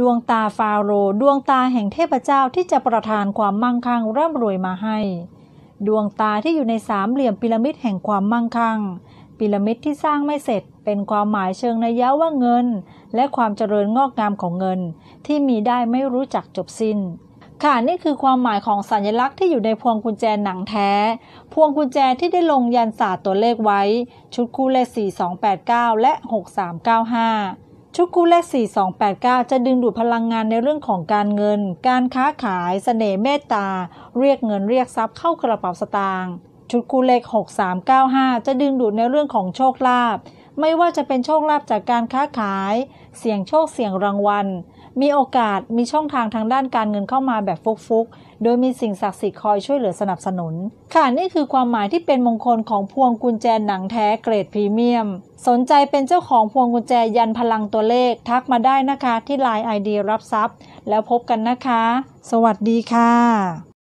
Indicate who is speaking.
Speaker 1: ดวงตาฟาโร ดวงตาแห่งเทพเจ้าที่จะประทานความมั่งคั่งร่ำรวยมาให้ ดวงตาที่อยู่ในสามเหลี่ยมพีระมิดแห่งความมั่งคั่งพีระมิดที่สร้างไม่เสร็จ เป็นความหมายเชิงนัยยะว่าเงิน และความเจริญงอกงามของเงิน ที่มีได้ไม่รู้จักจบสิ้นค่ะนี่คือความหมายของสัญลักษณ์ที่อยู่ในพวงกุญแจหนังแท้ พวงกุญแจที่ได้ลงยันศาสตร์ตัวเลขไว้ ชุดคู่เลข4289และ6395ชุดคู่แรก4289 จะดึงดูดพลังงานในเรื่องของการเงิน การค้าขายสเสน่ห์เมตตา เรียกเงินเรียกทรัพย์เข้ากระเป๋าสตางค์ ชุดคู่เลข 6395 จะดึงดูดในเรื่องของโชคลาภ ไม่ว่าจะเป็นโชคลาภจากการค้าขาย เสี่ยงโชคเสี่ยงรางวัลมีโอกาส มีช่องทางทางด้านการเงินเข้ามาแบบฟุกๆ โดยมีสิ่งศักดิ์สิทธิ์คอยช่วยเหลือสนับสนุน ค่ะ นี่คือความหมายที่เป็นมงคลของพวงกุญแจหนังแท้เกรดพรีเมียม สนใจเป็นเจ้าของพวงกุญแจยันพลังตัวเลข ทักมาได้นะคะที่ไ i n e ID รับทรัพย์ แล้วพบกันนะคะ สวัสดีค่ะ